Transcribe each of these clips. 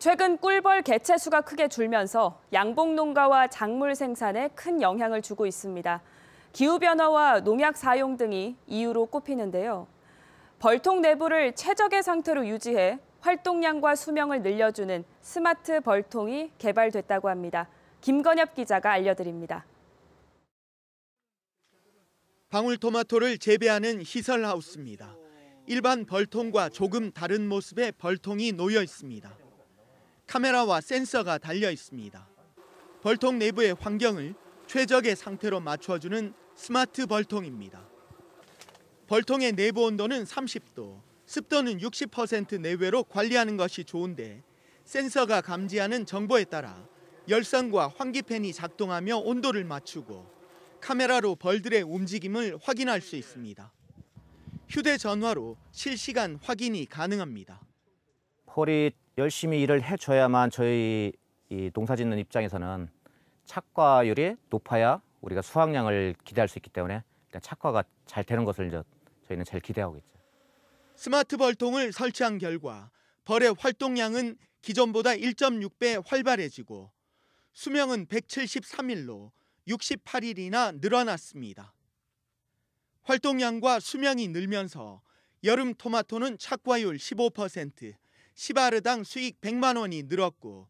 최근 꿀벌 개체 수가 크게 줄면서 양봉 농가와 작물 생산에 큰 영향을 주고 있습니다. 기후변화와 농약 사용 등이 이유로 꼽히는데요. 벌통 내부를 최적의 상태로 유지해 활동량과 수명을 늘려주는 스마트 벌통이 개발됐다고 합니다. 김건엽 기자가 알려드립니다. 방울토마토를 재배하는 시설하우스입니다. 일반 벌통과 조금 다른 모습의 벌통이 놓여 있습니다. 카메라와 센서가 달려 있습니다. 벌통 내부의 환경을 최적의 상태로 맞춰주는 스마트 벌통입니다. 벌통의 내부 온도는 30도, 습도는 60% 내외로 관리하는 것이 좋은데 센서가 감지하는 정보에 따라 열선과 환기팬이 작동하며 온도를 맞추고 카메라로 벌들의 움직임을 확인할 수 있습니다. 휴대전화로 실시간 확인이 가능합니다. 폴이 열심히 일을 해줘야만 저희 이 농사짓는 입장에서는 착과율이 높아야 우리가 수확량을 기대할 수 있기 때문에 일단 그러니까 착과가 잘 되는 것을 이제 저희는 제일 기대하고 있죠. 스마트 벌통을 설치한 결과 벌의 활동량은 기존보다 1.6배 활발해지고 수명은 173일로 68일이나 늘어났습니다. 활동량과 수명이 늘면서 여름 토마토는 착과율 15%, 시바르당 수익 100만 원이 늘었고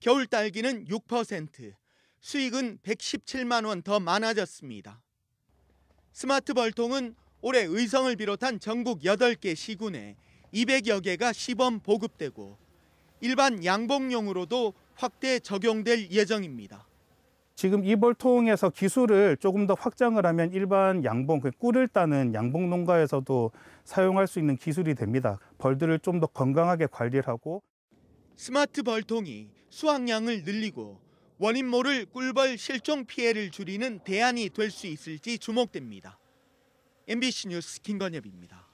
겨울 딸기는 6%, 수익은 117만 원 더 많아졌습니다. 스마트 벌통은 올해 의성을 비롯한 전국 8개 시군에 200여 개가 시범 보급되고 일반 양봉용으로도 확대 적용될 예정입니다. 지금 이을 통해서 기술을 조금 더 확장을 하면 일반 양봉, 그 꿀을 따는 양봉 농가에서도 사용할 수 있는 기술이 됩니다. 벌들을 좀 더 건강하게 관리를 하고 스마트 벌통이 수확량을 늘리고 원인 모를 꿀벌 실종 피해를 줄이는 대안이 될 수 있을지 주목됩니다. MBC 뉴스 김건엽입니다.